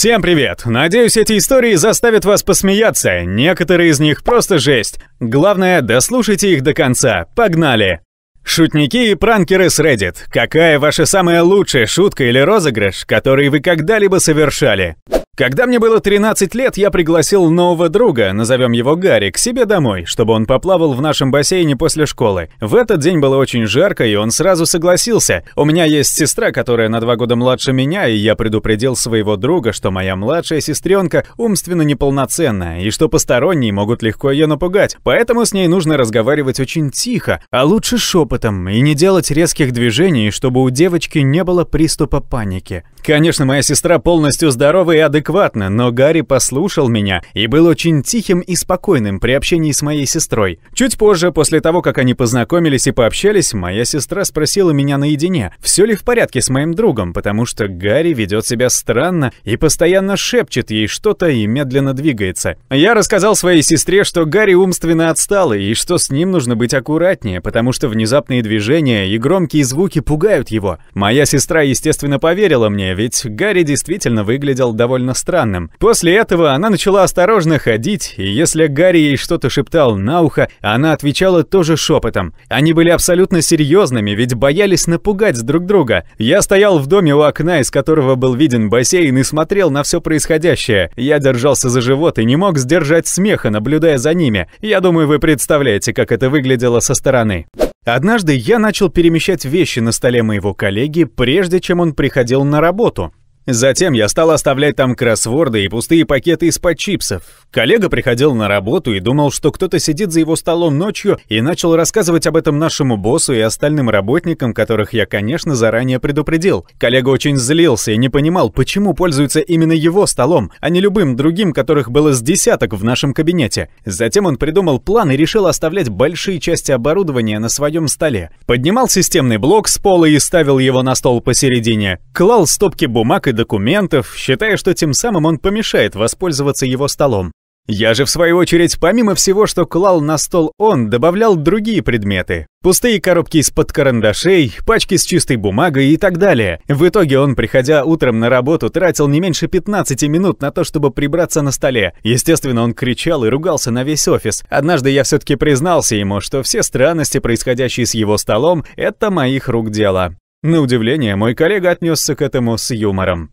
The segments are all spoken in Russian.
Всем привет! Надеюсь, эти истории заставят вас посмеяться. Некоторые из них просто жесть. Главное, дослушайте их до конца. Погнали! Шутники и пранкеры с Reddit. Какая ваша самая лучшая шутка или розыгрыш, который вы когда-либо совершали? Когда мне было 13 лет, я пригласил нового друга, назовем его Гарри, к себе домой, чтобы он поплавал в нашем бассейне после школы. В этот день было очень жарко, и он сразу согласился. У меня есть сестра, которая на два года младше меня, и я предупредил своего друга, что моя младшая сестренка умственно неполноценная, и что посторонние могут легко ее напугать. Поэтому с ней нужно разговаривать очень тихо, а лучше шепотом, и не делать резких движений, чтобы у девочки не было приступа паники. Конечно, моя сестра полностью здорова и адекватна, неадекватно, но Гарри послушал меня и был очень тихим и спокойным при общении с моей сестрой. Чуть позже, после того, как они познакомились и пообщались, моя сестра спросила меня наедине, все ли в порядке с моим другом, потому что Гарри ведет себя странно и постоянно шепчет ей что-то и медленно двигается. Я рассказал своей сестре, что Гарри умственно отсталый и что с ним нужно быть аккуратнее, потому что внезапные движения и громкие звуки пугают его. Моя сестра, естественно, поверила мне, ведь Гарри действительно выглядел довольно довольно странным. После этого она начала осторожно ходить, и если Гарри ей что-то шептал на ухо, она отвечала тоже шепотом. Они были абсолютно серьезными, ведь боялись напугать друг друга. Я стоял в доме у окна, из которого был виден бассейн, и смотрел на все происходящее. Я держался за живот и не мог сдержать смеха, наблюдая за ними. Я думаю, вы представляете, как это выглядело со стороны. Однажды я начал перемещать вещи на столе моего коллеги, прежде чем он приходил на работу. Затем я стал оставлять там кроссворды и пустые пакеты из-под чипсов. Коллега приходил на работу и думал, что кто-то сидит за его столом ночью и начал рассказывать об этом нашему боссу и остальным работникам, которых я, конечно, заранее предупредил. Коллега очень злился и не понимал, почему пользуется именно его столом, а не любым другим, которых было с десяток в нашем кабинете. Затем он придумал план и решил оставлять большие части оборудования на своем столе. Поднимал системный блок с пола и ставил его на стол посередине, клал стопки бумаг и документов, считая, что тем самым он помешает воспользоваться его столом. Я же, в свою очередь, помимо всего, что клал на стол он, добавлял другие предметы. Пустые коробки из-под карандашей, пачки с чистой бумагой и так далее. В итоге он, приходя утром на работу, тратил не меньше 15 минут на то, чтобы прибраться на столе. Естественно, он кричал и ругался на весь офис. Однажды я все-таки признался ему, что все странности, происходящие с его столом, это моих рук дело. На удивление, мой коллега отнесся к этому с юмором.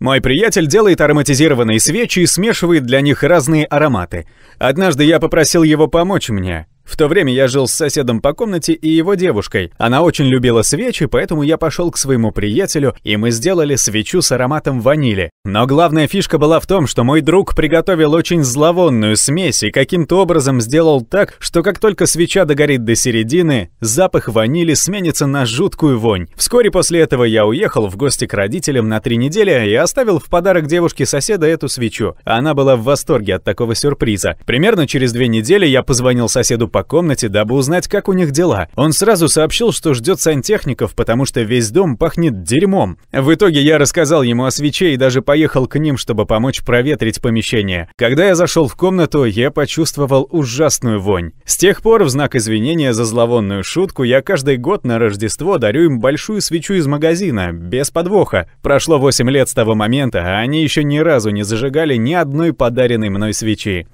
Мой приятель делает ароматизированные свечи и смешивает для них разные ароматы. Однажды я попросил его помочь мне. В то время я жил с соседом по комнате и его девушкой. Она очень любила свечи, поэтому я пошел к своему приятелю, и мы сделали свечу с ароматом ванили. Но главная фишка была в том, что мой друг приготовил очень зловонную смесь и каким-то образом сделал так, что как только свеча догорит до середины, запах ванили сменится на жуткую вонь. Вскоре после этого я уехал в гости к родителям на три недели и оставил в подарок девушке соседа эту свечу. Она была в восторге от такого сюрприза. Примерно через две недели я позвонил соседу по комнате, дабы узнать, как у них дела. Он сразу сообщил, что ждет сантехников, потому что весь дом пахнет дерьмом. В итоге я рассказал ему о свече и даже поехал к ним, чтобы помочь проветрить помещение. Когда я зашел в комнату, я почувствовал ужасную вонь. С тех пор, в знак извинения за зловонную шутку, я каждый год на Рождество дарю им большую свечу из магазина, без подвоха. Прошло 8 лет с того момента, а они еще ни разу не зажигали ни одной подаренной мной свечи.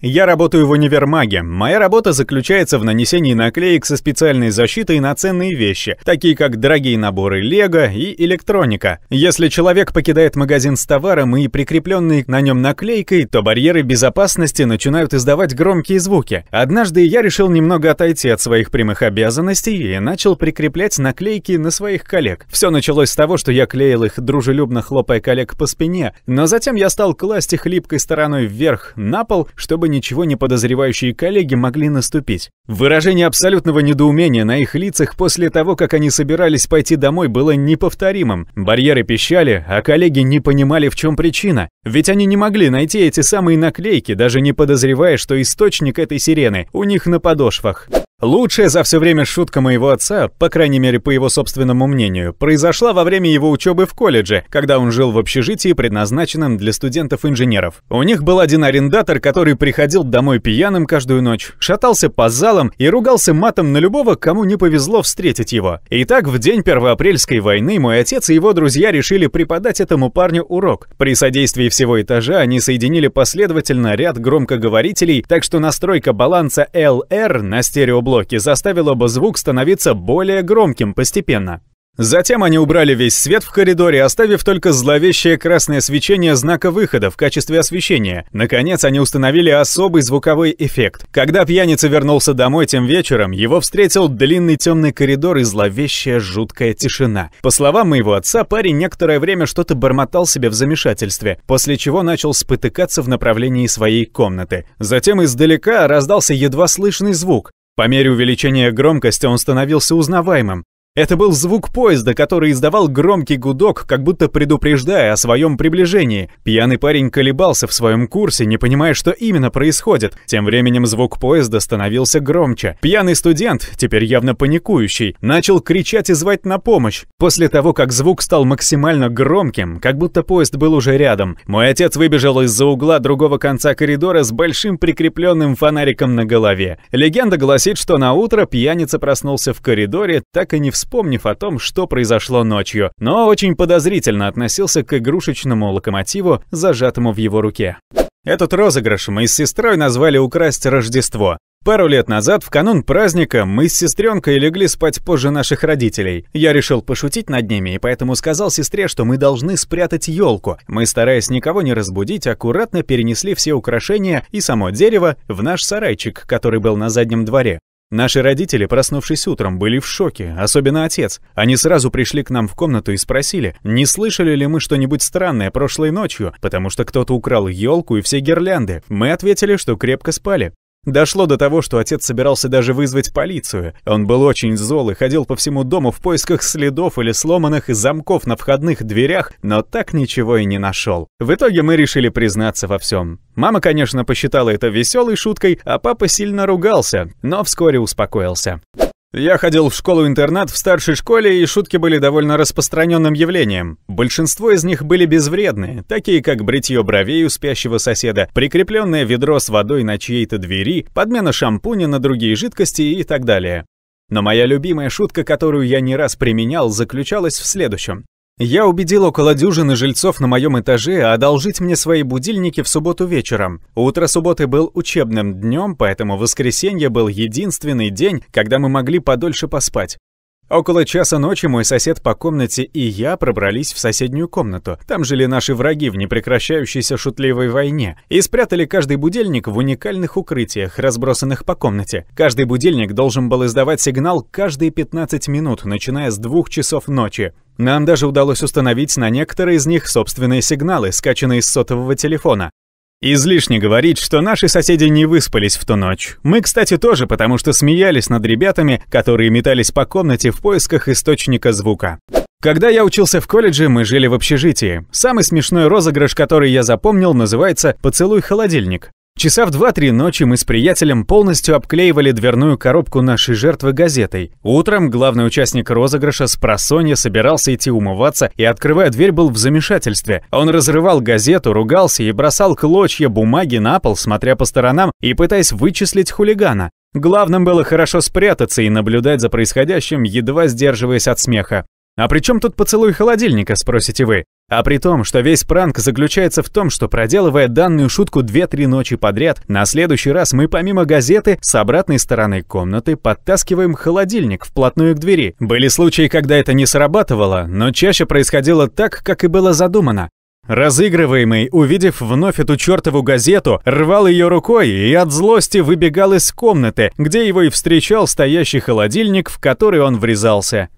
Я работаю в универмаге. Моя работа заключается в нанесении наклеек со специальной защитой на ценные вещи, такие как дорогие наборы лего и электроника. Если человек покидает магазин с товаром и прикрепленный на нем наклейкой, то барьеры безопасности начинают издавать громкие звуки. Однажды я решил немного отойти от своих прямых обязанностей и начал прикреплять наклейки на своих коллег. Все началось с того, что я клеил их, дружелюбно хлопая коллег по спине, но затем я стал класть их липкой стороной вверх на пол, чтобы ничего не подозревающие коллеги могли наступить. Выражение абсолютного недоумения на их лицах после того, как они собирались пойти домой, было неповторимым. Барьеры пищали, а коллеги не понимали, в чем причина. Ведь они не могли найти эти самые наклейки, даже не подозревая, что источник этой сирены у них на подошвах. Лучшая за все время шутка моего отца, по крайней мере по его собственному мнению, произошла во время его учебы в колледже, когда он жил в общежитии, предназначенном для студентов-инженеров. У них был один арендатор, который приходил домой пьяным каждую ночь, шатался по залам и ругался матом на любого, кому не повезло встретить его. Итак, в день Первоапрельской войны мой отец и его друзья решили преподать этому парню урок. При содействии всего этажа они соединили последовательно ряд громкоговорителей, так что настройка баланса LR на стереоблоке блоке заставило бы звук становиться более громким постепенно. Затем они убрали весь свет в коридоре, оставив только зловещее красное свечение знака выхода в качестве освещения. Наконец, они установили особый звуковой эффект. Когда пьяница вернулся домой тем вечером, его встретил длинный темный коридор и зловещая жуткая тишина. По словам моего отца, парень некоторое время что-то бормотал себе в замешательстве, после чего начал спотыкаться в направлении своей комнаты. Затем издалека раздался едва слышный звук. По мере увеличения громкости он становился узнаваемым, это был звук поезда, который издавал громкий гудок, как будто предупреждая о своем приближении. Пьяный парень колебался в своем курсе, не понимая, что именно происходит. Тем временем звук поезда становился громче. Пьяный студент, теперь явно паникующий, начал кричать и звать на помощь. После того, как звук стал максимально громким, как будто поезд был уже рядом, мой отец выбежал из-за угла другого конца коридора с большим прикрепленным фонариком на голове. Легенда гласит, что на утро пьяница проснулся в коридоре, так и не вспомнил вспомнив о том, что произошло ночью, но очень подозрительно относился к игрушечному локомотиву, зажатому в его руке. Этот розыгрыш мы с сестрой назвали «Украсть Рождество». Пару лет назад, в канун праздника, мы с сестренкой легли спать позже наших родителей. Я решил пошутить над ними, и поэтому сказал сестре, что мы должны спрятать елку. Мы, стараясь никого не разбудить, аккуратно перенесли все украшения и само дерево в наш сарайчик, который был на заднем дворе. Наши родители, проснувшись утром, были в шоке, особенно отец. Они сразу пришли к нам в комнату и спросили, не слышали ли мы что-нибудь странное прошлой ночью, потому что кто-то украл елку и все гирлянды. Мы ответили, что крепко спали. Дошло до того, что отец собирался даже вызвать полицию. Он был очень зол и ходил по всему дому в поисках следов или сломанных замков на входных дверях, но так ничего и не нашел. В итоге мы решили признаться во всем. Мама, конечно, посчитала это веселой шуткой, а папа сильно ругался, но вскоре успокоился. Я ходил в школу-интернат в старшей школе, и шутки были довольно распространенным явлением. Большинство из них были безвредные, такие как бритье бровей у спящего соседа, прикрепленное ведро с водой на чьей-то двери, подмена шампуня на другие жидкости и так далее. Но моя любимая шутка, которую я не раз применял, заключалась в следующем. Я убедил около дюжины жильцов на моем этаже одолжить мне свои будильники в субботу вечером. Утро субботы был учебным днем, поэтому воскресенье был единственный день, когда мы могли подольше поспать. Около часа ночи мой сосед по комнате и я пробрались в соседнюю комнату. Там жили наши враги в непрекращающейся шутливой войне и спрятали каждый будильник в уникальных укрытиях, разбросанных по комнате. Каждый будильник должен был издавать сигнал каждые 15 минут, начиная с двух часов ночи. Нам даже удалось установить на некоторые из них собственные сигналы, скачанные с сотового телефона. Излишне говорить, что наши соседи не выспались в ту ночь. Мы, кстати, тоже, потому что смеялись над ребятами, которые метались по комнате в поисках источника звука. Когда я учился в колледже, мы жили в общежитии. Самый смешной розыгрыш, который я запомнил, называется «Поцелуй холодильник». Часа в 2-3 ночи мы с приятелем полностью обклеивали дверную коробку нашей жертвы газетой. Утром главный участник розыгрыша с просонья собирался идти умываться и, открывая дверь, был в замешательстве. Он разрывал газету, ругался и бросал клочья бумаги на пол, смотря по сторонам и пытаясь вычислить хулигана. Главным было хорошо спрятаться и наблюдать за происходящим, едва сдерживаясь от смеха. «А при чем тут поцелуй холодильника?» – спросите вы. А при том, что весь пранк заключается в том, что проделывая данную шутку 2-3 ночи подряд, на следующий раз мы помимо газеты с обратной стороны комнаты подтаскиваем холодильник вплотную к двери. Были случаи, когда это не срабатывало, но чаще происходило так, как и было задумано. Разыгрываемый, увидев вновь эту чертову газету, рвал ее рукой и от злости выбегал из комнаты, где его и встречал стоящий холодильник, в который он врезался.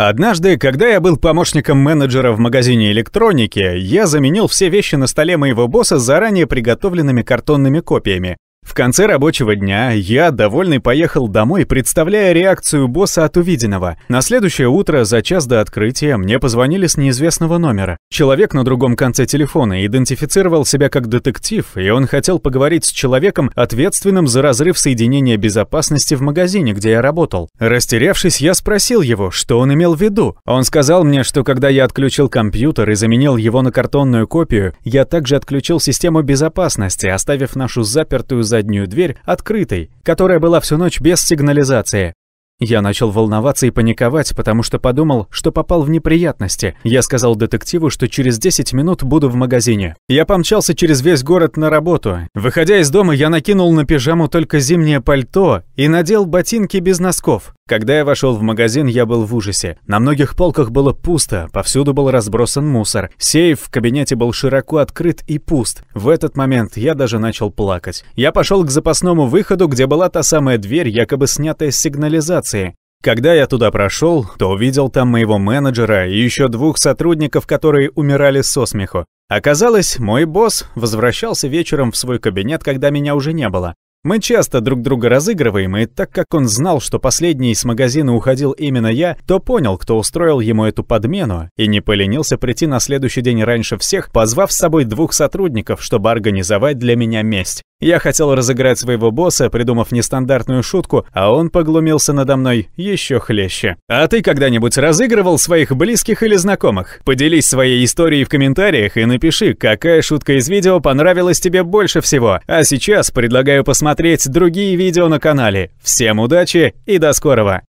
Однажды, когда я был помощником менеджера в магазине электроники, я заменил все вещи на столе моего босса заранее приготовленными картонными копиями. В конце рабочего дня я, довольный, поехал домой, представляя реакцию босса от увиденного. На следующее утро, за час до открытия, мне позвонили с неизвестного номера. Человек на другом конце телефона идентифицировал себя как детектив, и он хотел поговорить с человеком, ответственным за разрыв соединения безопасности в магазине, где я работал. Растерявшись, я спросил его, что он имел в виду. Он сказал мне, что когда я отключил компьютер и заменил его на картонную копию, я также отключил систему безопасности, оставив нашу запертую за заднюю дверь открытой, которая была всю ночь без сигнализации. Я начал волноваться и паниковать, потому что подумал, что попал в неприятности. Я сказал детективу, что через 10 минут буду в магазине. Я помчался через весь город на работу. Выходя из дома, я накинул на пижаму только зимнее пальто и надел ботинки без носков. Когда я вошел в магазин, я был в ужасе. На многих полках было пусто, повсюду был разбросан мусор. Сейф в кабинете был широко открыт и пуст. В этот момент я даже начал плакать. Я пошел к запасному выходу, где была та самая дверь, якобы снятая с сигнализации. Когда я туда прошел, то увидел там моего менеджера и еще двух сотрудников, которые умирали со смеху. Оказалось, мой босс возвращался вечером в свой кабинет, когда меня уже не было. Мы часто друг друга разыгрываем, и так как он знал, что последний из магазина уходил именно я, то понял, кто устроил ему эту подмену, и не поленился прийти на следующий день раньше всех, позвав с собой двух сотрудников, чтобы организовать для меня месть. Я хотел разыграть своего босса, придумав нестандартную шутку, а он поглумился надо мной еще хлеще. А ты когда-нибудь разыгрывал своих близких или знакомых? Поделись своей историей в комментариях и напиши, какая шутка из видео понравилась тебе больше всего. А сейчас предлагаю посмотреть другие видео на канале. Всем удачи и до скорого!